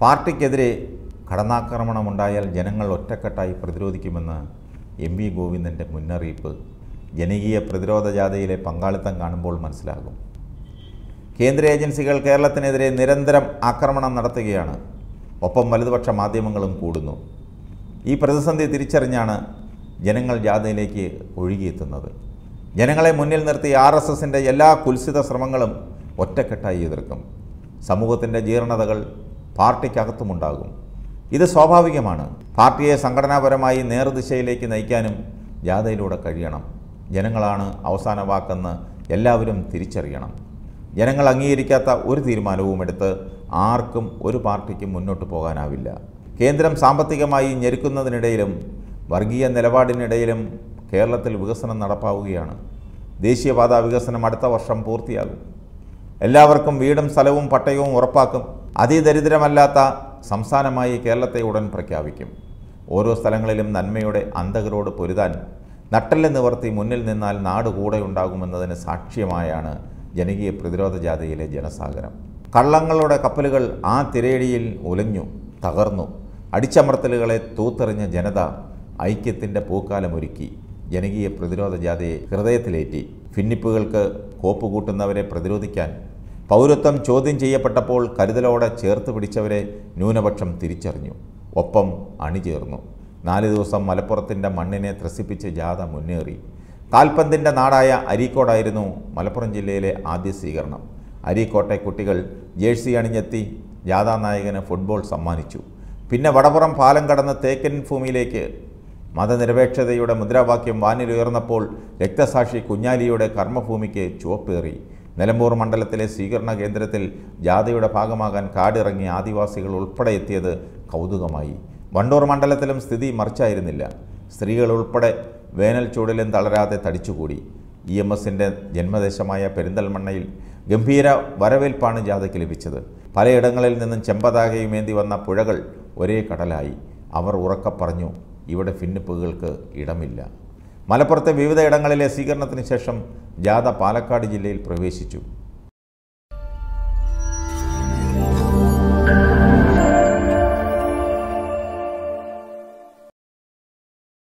പാർട്ടിക്കെതിരെ കടന്നാക്രമണമുണ്ടായാൽ ജനങ്ങൾ ഒറ്റക്കെട്ടായി പ്രതിരോധിക്കുമെന്ന് M V ഗോവിന്ദൻ്റെ മുന്നറിയിപ്പ് ജനകീയ പ്രതിരോധ ജാഥയിലെ പങ്കാളിത്തം കാണുമ്പോൾ മനസ്സിലാകും കേന്ദ്ര ഏജൻസികൾ കേരളത്തിനെതിരെ നിരന്തരം ആക്രമണം നടത്തുകയാണ് ഒപ്പം വലതുപക്ഷ മാധ്യമങ്ങളും കൂടുന്നു ഈ പ്രതിസന്ധി തിരിച്ചറിഞ്ഞാണ് ജനങ്ങൾ ജാഥയിലേക്ക് ഒഴുകിയെത്തുന്നത് ജനങ്ങളെ മുന്നിൽ നിർത്തി ആർ എസ് എസിൻ്റെ എല്ലാ കുൽസിത ശ്രമങ്ങളും ഒറ്റക്കെട്ടായി എതിർക്കും സമൂഹത്തിൻ്റെ ജീർണതകൾ പാർട്ടിക്കകത്തുമുണ്ടാകും ഇത് സ്വാഭാവികമാണ് പാർട്ടിയെ സംഘടനാപരമായി നേർദിശയിലേക്ക് നയിക്കാനും ജാഥയിലൂടെ കഴിയണം ജനങ്ങളാണ് അവസാന വാക്കെന്ന് എല്ലാവരും തിരിച്ചറിയണം ജനങ്ങൾ അംഗീകരിക്കാത്ത ഒരു തീരുമാനവും എടുത്ത് ആർക്കും ഒരു പാർട്ടിക്കും മുന്നോട്ട് പോകാനാവില്ല കേന്ദ്രം സാമ്പത്തികമായി ഞെരുക്കുന്നതിനിടയിലും വർഗീയ നിലപാടിനിടയിലും കേരളത്തിൽ വികസനം നടപ്പാവുകയാണ് ദേശീയപാത വികസനം അടുത്ത വർഷം പൂർത്തിയാകും എല്ലാവർക്കും വീടും സ്ഥലവും പട്ടയവും ഉറപ്പാക്കും അതിദരിദ്രമല്ലാത്ത സംസ്ഥാനമായി കേരളത്തെ ഉടൻ പ്രഖ്യാപിക്കും ഓരോ സ്ഥലങ്ങളിലും നന്മയുടെ അന്തകരോട് പൊരുതാൻ നട്ടല്ല് നിവർത്തി മുന്നിൽ നിന്നാൽ നാട് കൂടെ ഉണ്ടാകുമെന്നതിന് സാക്ഷ്യമായാണ് ജനകീയ പ്രതിരോധ ജാഥയിലെ ജനസാഗരം കള്ളങ്ങളുടെ കപ്പലുകൾ ആ തിരയടിയിൽ ഒലിഞ്ഞു തകർന്നു അടിച്ചമർത്തലുകളെ തൂത്തെറിഞ്ഞ ജനത ഐക്യത്തിൻ്റെ പൂക്കാലമൊരുക്കി ജനകീയ പ്രതിരോധ ജാഥയെ ഹൃദയത്തിലേറ്റി ഭിന്നിപ്പുകൾക്ക് കോപ്പുകൂട്ടുന്നവരെ പ്രതിരോധിക്കാൻ പൗരത്വം ചോദ്യം ചെയ്യപ്പെട്ടപ്പോൾ കരുതലോടെ ചേർത്ത് പിടിച്ചവരെ ന്യൂനപക്ഷം തിരിച്ചറിഞ്ഞു ഒപ്പം അണിചേർന്നു നാല് ദിവസം മലപ്പുറത്തിൻ്റെ മണ്ണിനെ ത്രസിപ്പിച്ച് ജാഥ മുന്നേറി കാൽപന്തിൻ്റെ നാടായ അരീക്കോടായിരുന്നു മലപ്പുറം ജില്ലയിലെ ആദ്യ സ്വീകരണം അരീക്കോട്ടെ കുട്ടികൾ ജേഴ്സി അണിഞ്ഞെത്തി ജാഥാ നായകന് ഫുട്ബോൾ സമ്മാനിച്ചു പിന്നെ വടപുറം പാലം കടന്ന് തേക്കൻ ഭൂമിയിലേക്ക് മതനിരപേക്ഷതയുടെ മുദ്രാവാക്യം വാനിലുയർന്നപ്പോൾ രക്തസാക്ഷി കുഞ്ഞാലിയുടെ കർമ്മഭൂമിക്ക് ചുവപ്പേറി നിലമ്പൂർ മണ്ഡലത്തിലെ സ്വീകരണ കേന്ദ്രത്തിൽ ജാഥയുടെ ഭാഗമാകാൻ കാടിറങ്ങിയ ആദിവാസികൾ ഉൾപ്പെടെ എത്തിയത് കൗതുകമായി വണ്ടൂർ മണ്ഡലത്തിലും സ്ഥിതി മറിച്ചായിരുന്നില്ല സ്ത്രീകൾ ഉൾപ്പെടെ വേനൽ ചൂടിലും തളരാതെ തടിച്ചുകൂടി ഇ എം എസിൻ്റെ ജന്മദേശമായ പെരിന്തൽമണ്ണയിൽ ഗംഭീര വരവേൽപ്പാണ് ജാഥയ്ക്ക് ലഭിച്ചത് പലയിടങ്ങളിൽ നിന്നും ചെമ്പതാകയുമേന്തി വന്ന പുഴകൾ ഒരേ കടലായി അവർ ഉറക്കപ്പറഞ്ഞു ഇവിടെ ഭിന്നിപ്പുകൾക്ക് ഇടമില്ല മലപ്പുറത്തെ വിവിധ ഇടങ്ങളിലെ സ്വീകരണത്തിന് ശേഷം ജാഥ പാലക്കാട് ജില്ലയിൽ പ്രവേശിച്ചു